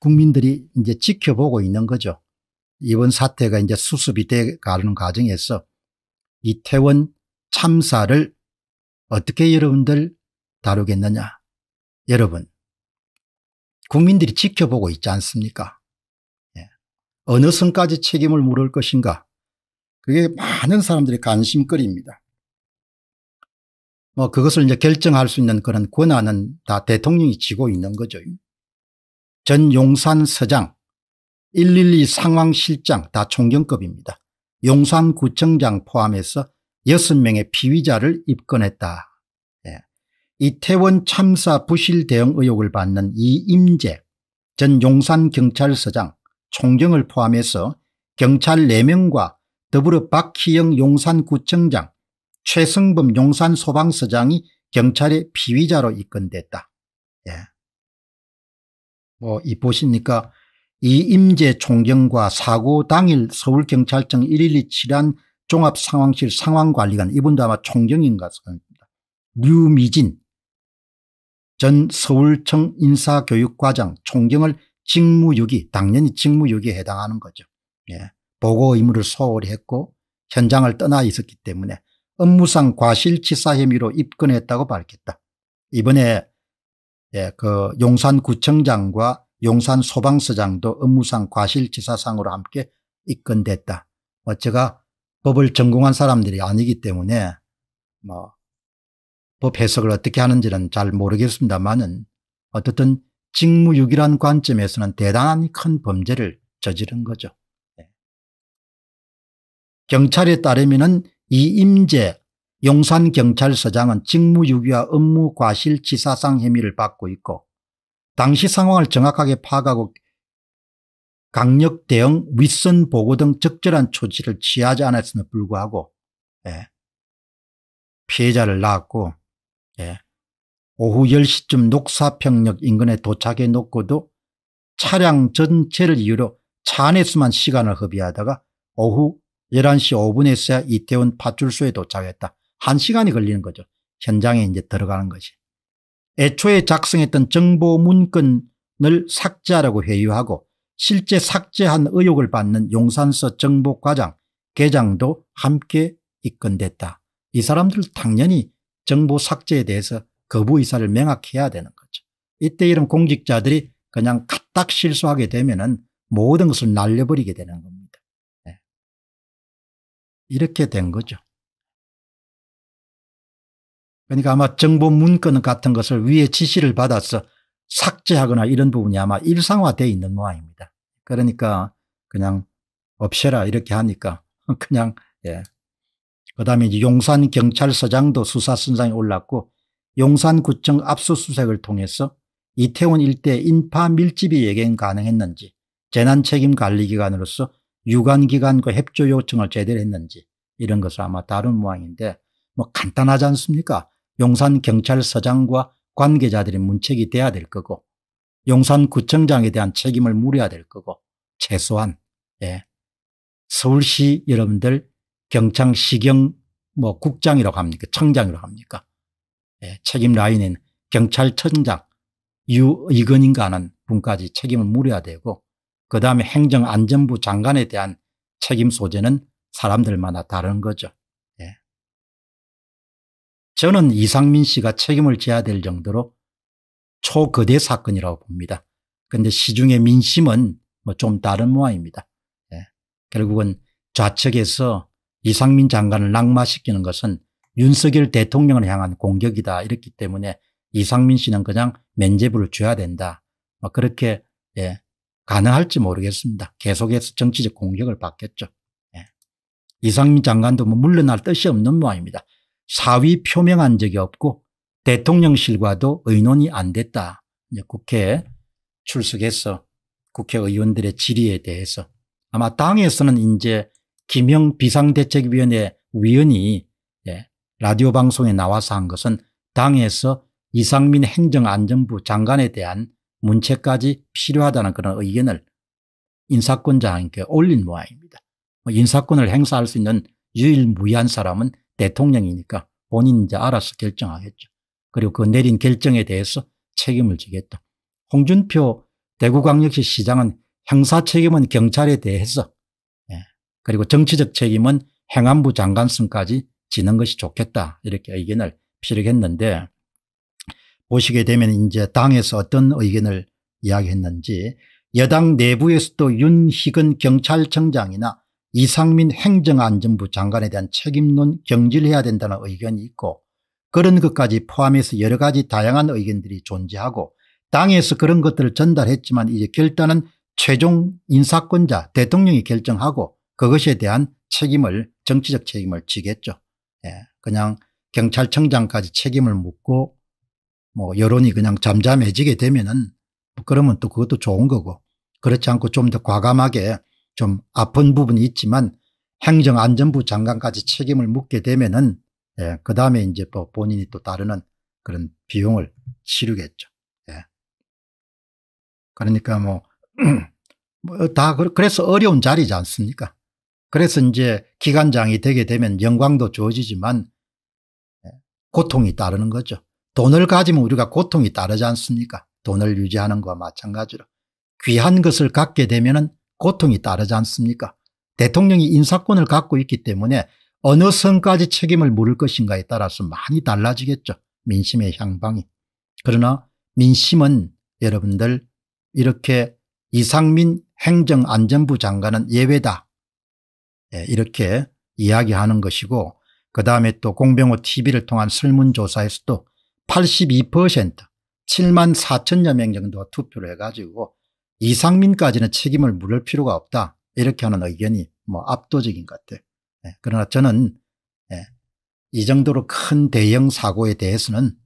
국민들이 이제 지켜보고 있는 거죠. 이번 사태가 이제 수습이 돼가는 과정에서 이태원 참사를 어떻게 여러분들 다루겠느냐. 여러분 국민들이 지켜보고 있지 않습니까? 예. 어느 선까지 책임을 물을 것인가? 그게 많은 사람들의 관심거리입니다. 뭐 그것을 이제 결정할 수 있는 그런 권한은 다 대통령이 지고 있는 거죠. 전 용산 서장 112 상황실장 다 총경급입니다. 용산구청장 포함해서 6명의 피의자를 입건했다. 예. 이태원 참사 부실 대응 의혹을 받는 이임재 전 용산경찰서장 총경을 포함해서 경찰 4명과 더불어 박희영 용산구청장 최승범 용산소방서장이 경찰의 피의자로 입건됐다. 예. 뭐이보십니까 이임재 총경과 사고 당일 서울경찰청 1127안 종합상황실 상황관리관 이분도 아마 총경인가 겁니다. 류미진 전 서울청 인사교육과장 총경을 직무유기 당연히 직무유기에 해당하는 거죠. 예. 보고 의무를 소홀히 했고 현장을 떠나 있었기 때문에 업무상 과실치사 혐의로 입건했다고 밝혔다. 이번에 예, 그 용산구청장과 용산소방서장도 업무상 과실치사상으로 함께 입건됐다. 뭐 제가 법을 전공한 사람들이 아니기 때문에 뭐 법 해석을 어떻게 하는지는 잘 모르겠습니다만은 어떻든 직무유기란 관점에서는 대단한 큰 범죄를 저지른 거죠. 예. 경찰에 따르면 이 임재 용산경찰서장은 직무유기와 업무과실치사상 혐의를 받고 있고 당시 상황을 정확하게 파악하고 강력 대응, 윗선 보고 등 적절한 조치를 취하지 않았음에 도 불구하고 예. 피해자를 낳았고 예. 오후 10시쯤 녹사평역 인근에 도착해 놓고도 차량 전체를 이유로 차 안에서만 시간을 허비하다가 오후 11시 5분에서야 이태원 파출소에 도착했다. 한 시간이 걸리는 거죠. 현장에 이제 들어가는 것이. 애초에 작성했던 정보 문건을 삭제하라고 회유하고 실제 삭제한 의혹을 받는 용산서 정보과장 계장도 함께 입건됐다. 이 사람들 당연히 정보 삭제에 대해서 거부 의사를 명확해야 되는 거죠. 이때 이런 공직자들이 그냥 가딱 실수하게 되면 은 모든 것을 날려버리게 되는 겁니다. 네. 이렇게 된 거죠. 그러니까 아마 정보 문건 같은 것을 위에 지시를 받아서 삭제하거나 이런 부분이 아마 일상화되어 있는 모양입니다. 그러니까 그냥 없애라 이렇게 하니까 그냥 예. 그다음에 이제 용산 경찰서장도 수사 선상에 올랐고 용산구청 압수수색을 통해서 이태원 일대 인파 밀집이 예견 가능했는지 재난 책임 관리 기관으로서 유관 기관과 그 협조 요청을 제대로 했는지 이런 것을 아마 다룬 모양인데 뭐 간단하지 않습니까? 용산 경찰서장과 관계자들의 문책이 돼야 될 거고 용산구청장에 대한 책임을 물어야 될 거고 최소한 예. 서울시 여러분들 경창시경 뭐 국장이라고 합니까 청장이라고 합니까 예. 책임 라인인 경찰청장 유, 이건인가 하는 분까지 책임을 물어야 되고 그다음에 행정안전부 장관에 대한 책임 소재는 사람들마다 다른 거죠. 저는 이상민 씨가 책임을 져야 될 정도로 초거대 사건이라고 봅니다. 그런데 시중의 민심은 뭐 좀 다른 모양입니다. 예. 결국은 좌측에서 이상민 장관을 낙마시키는 것은 윤석열 대통령을 향한 공격이다. 이렇기 때문에 이상민 씨는 그냥 면제부를 줘야 된다. 뭐 그렇게 예. 가능할지 모르겠습니다. 계속해서 정치적 공격을 받겠죠. 예. 이상민 장관도 뭐 물러날 뜻이 없는 모양입니다. 사위 표명한 적이 없고 대통령실과도 의논이 안 됐다. 국회에 출석해서 국회의원들의 질의에 대해서 아마 당에서는 이제 김영 비상대책위원회 위원이 예, 라디오 방송에 나와서 한 것은 당에서 이상민 행정안전부 장관에 대한 문체까지 필요하다는 그런 의견을 인사권자에게 올린 모양입니다. 뭐 인사권을 행사할 수 있는 유일무이한 사람은 대통령이니까 본인 이제 알아서 결정하겠죠. 그리고 그 내린 결정에 대해서 책임을 지겠다. 홍준표 대구광역시 시장은 형사 책임은 경찰에 대해서 예, 그리고 정치적 책임은 행안부 장관성까지 지는 것이 좋겠다 이렇게 의견을 피력했는데 보시게 되면 이제 당에서 어떤 의견을 이야기했는지 여당 내부에서도 윤희근 경찰청장이나 이상민 행정안전부 장관에 대한 책임론 경질해야 된다는 의견이 있고 그런 것까지 포함해서 여러 가지 다양한 의견들이 존재하고 당에서 그런 것들을 전달했지만 이제 결단은 최종 인사권자 대통령이 결정하고 그것에 대한 책임을 정치적 책임을 지겠죠. 예. 그냥 경찰청장까지 책임을 묻고 뭐 여론이 그냥 잠잠해지게 되면은 뭐 그러면 또 그것도 좋은 거고 그렇지 않고 좀 더 과감하게 좀 아픈 부분이 있지만 행정안전부 장관까지 책임을 묻게 되면은 예, 그 다음에 이제 또 본인이 또 따르는 그런 비용을 치르겠죠. 예. 그러니까 뭐, 뭐 다, 그래서 어려운 자리지 않습니까? 그래서 이제 기관장이 되게 되면 영광도 주어지지만 예, 고통이 따르는 거죠. 돈을 가지면 우리가 고통이 따르지 않습니까? 돈을 유지하는 것과 마찬가지로. 귀한 것을 갖게 되면은 고통이 따르지 않습니까 대통령이 인사권을 갖고 있기 때문에 어느 선까지 책임을 물을 것인가에 따라서 많이 달라지겠죠. 민심의 향방이. 그러나 민심은 여러분들 이렇게 이상민 행정안전부 장관은 예외다. 예, 이렇게 이야기하는 것이고 그다음에 또 공병호 tv를 통한 설문조사에서도 82% 7만 4천여 명 정도가 투표를 해가지고 이상민까지는 책임을 물을 필요가 없다. 이렇게 하는 의견이 뭐 압도적인 것 같아요. 예. 그러나 저는 예. 이 정도로 큰 대형 사고에 대해서는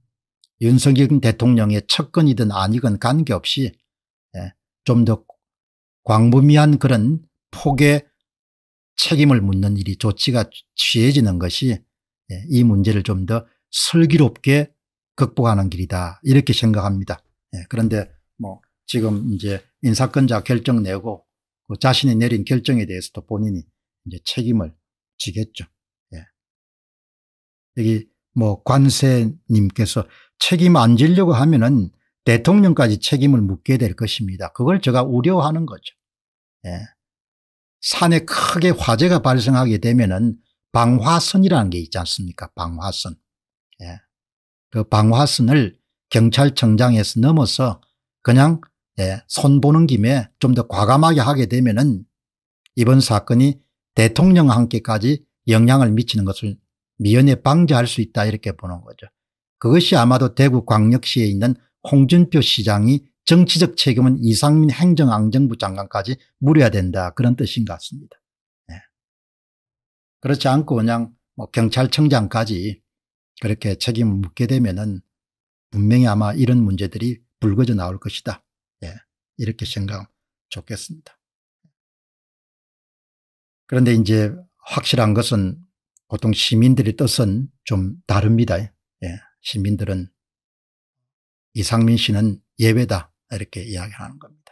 윤석열 대통령의 첫건이든 아니건 관계없이 예. 좀더 광범위한 그런 폭의 책임을 묻는 일이 조치가 취해지는 것이 예, 이 문제를 좀 더 슬기롭게 극복하는 길이다 이렇게 생각합니다. 예, 그런데 뭐 지금 이제 인사권자 결정 내고 그 자신이 내린 결정에 대해서도 본인이 이제 책임을 지겠죠. 예. 여기 뭐 관세님께서 책임 안 지려고 하면은 대통령까지 책임을 묻게 될 것입니다. 그걸 제가 우려하는 거죠. 예. 산에 크게 화재가 발생하게 되면은 방화선이라는 게 있지 않습니까? 방화선. 예. 그 방화선을 경찰청장에서 넘어서 그냥 예, 손 보는 김에 좀 더 과감하게 하게 되면은 이번 사건이 대통령 함께까지 영향을 미치는 것을 미연에 방지할 수 있다 이렇게 보는 거죠. 그것이 아마도 대구 광역시에 있는 홍준표 시장이 정치적 책임은 이상민 행정안전부 장관까지 물어야 된다 그런 뜻인 것 같습니다. 예. 그렇지 않고 그냥 뭐 경찰청장까지 그렇게 책임을 묻게 되면은 분명히 아마 이런 문제들이 불거져 나올 것이다. 이렇게 생각하면 좋겠습니다. 그런데 이제 확실한 것은 보통 시민들의 뜻은 좀 다릅니다. 예, 시민들은 이상민 씨는 예외다 이렇게 이야기하는 겁니다.